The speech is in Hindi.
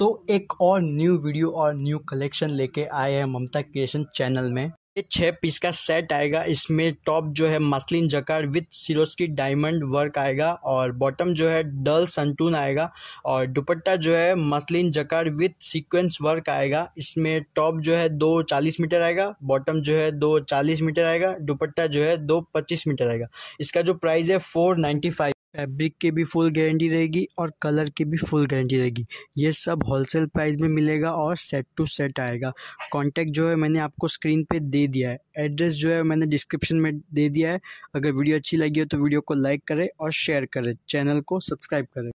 तो एक और न्यू वीडियो और न्यू कलेक्शन लेके आए हैं ममता क्रिएशन चैनल में ये छः पीस का सेट आएगा इसमें टॉप जो है muslin jacquard with Swarovski diamond work आएगा और बॉटम जो है डल संटून आएगा और दुपट्टा जो है muslin jacquard with sequence work आएगा इसमें टॉप जो है दो चालीस मीटर आएगा बॉटम जो है दो चालीस मीटर आएगा दुपट्टा जो है दो पच्चीस मीटर आएगा इसका जो प्राइस है फोर नाइन्टी फाइव फैब्रिक की भी फुल गारंटी रहेगी और कलर की भी फुल गारंटी रहेगी ये सब होलसेल प्राइस में मिलेगा और सेट टू सेट आएगा कॉन्टैक्ट जो है मैंने आपको स्क्रीन पे दे दिया है एड्रेस जो है मैंने डिस्क्रिप्शन में दे दिया है अगर वीडियो अच्छी लगी हो तो वीडियो को लाइक करें और शेयर करें चैनल को सब्सक्राइब करें